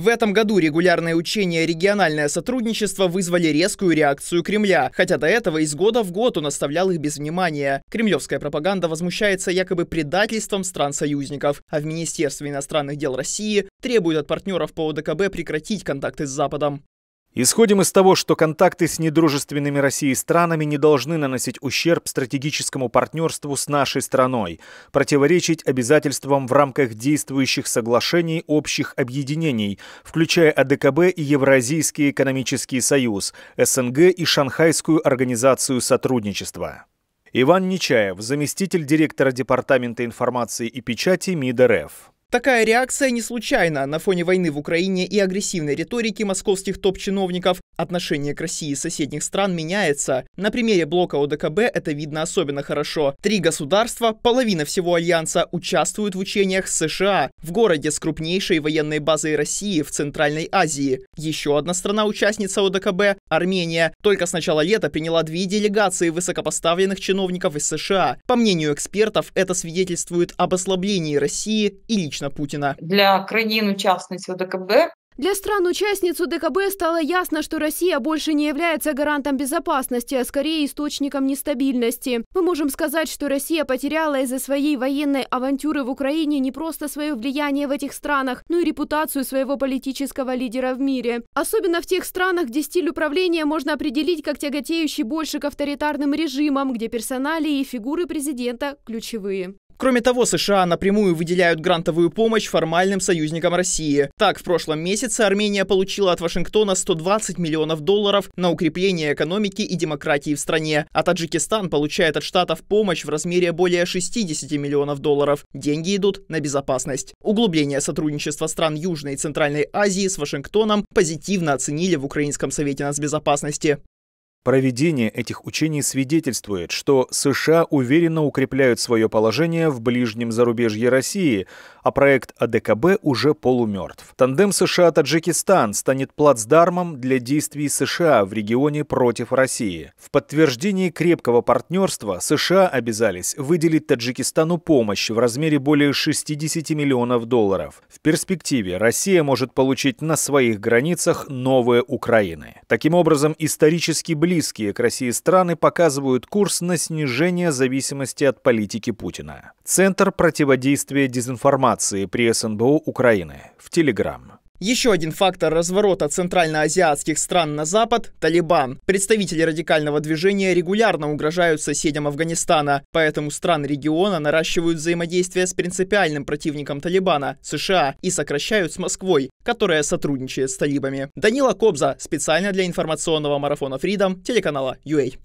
В этом году регулярные учения и «Региональное сотрудничество» вызвали резкую реакцию Кремля, хотя до этого из года в год он оставлял их без внимания. Кремлевская пропаганда возмущается якобы предательством стран-союзников, а в Министерстве иностранных дел России требует от партнеров по ОДКБ прекратить контакты с Западом. Исходим из того, что контакты с недружественными России странами не должны наносить ущерб стратегическому партнерству с нашей страной, противоречить обязательствам в рамках действующих соглашений общих объединений, включая АДКБ и Евразийский экономический союз, СНГ и Шанхайскую организацию сотрудничества. Иван Нечаев, заместитель директора Департамента информации и печати МИД РФ. Такая реакция не случайна. На фоне войны в Украине и агрессивной риторики московских топ-чиновников отношение к России и соседних стран меняется. На примере блока ОДКБ это видно особенно хорошо. Три государства, половина всего альянса, участвуют в учениях США в городе с крупнейшей военной базой России в Центральной Азии. Еще одна страна-участница ОДКБ – Армения. Только с начала лета приняла две делегации высокопоставленных чиновников из США. По мнению экспертов, это свидетельствует об ослаблении России и личности лично Путина. Для країн-учасниць ОДКБ для стран-участниц ДКБ стало ясно, что Россия больше не является гарантом безопасности, а скорее источником нестабильности. Мы можем сказать, что Россия потеряла из-за своей военной авантюры в Украине не просто свое влияние в этих странах, но и репутацию своего политического лидера в мире. Особенно в тех странах, где стиль управления можно определить как тяготеющий больше к авторитарным режимам, где персонали и фигуры президента ключевые. Кроме того, США напрямую выделяют грантовую помощь формальным союзникам России. Так, в прошлом месяце Армения получила от Вашингтона 120 миллионов долларов на укрепление экономики и демократии в стране, а Таджикистан получает от штатов помощь в размере более 60 миллионов долларов. Деньги идут на безопасность. Углубление сотрудничества стран Южной и Центральной Азии с Вашингтоном позитивно оценили в Украинском совете нацбезопасности. Проведение этих учений свидетельствует, что США уверенно укрепляют свое положение в ближнем зарубежье России, а проект АДКБ уже полумертв. Тандем США-Таджикистан станет плацдармом для действий США в регионе против России. В подтверждении крепкого партнерства США обязались выделить Таджикистану помощь в размере более 60 миллионов долларов. В перспективе Россия может получить на своих границах новые Украины. Таким образом, исторически близко близкие к России страны показывают курс на снижение зависимости от политики Путина. Центр противодействия дезинформации при СНБУ Украины в Телеграм. Еще один фактор разворота центральноазиатских стран на запад – Талибан. Представители радикального движения регулярно угрожают соседям Афганистана, поэтому страны региона наращивают взаимодействие с принципиальным противником Талибана – США, и сокращают с Москвой, которая сотрудничает с талибами. Данила Кобза, специально для информационного марафона Freedom, телеканала UA.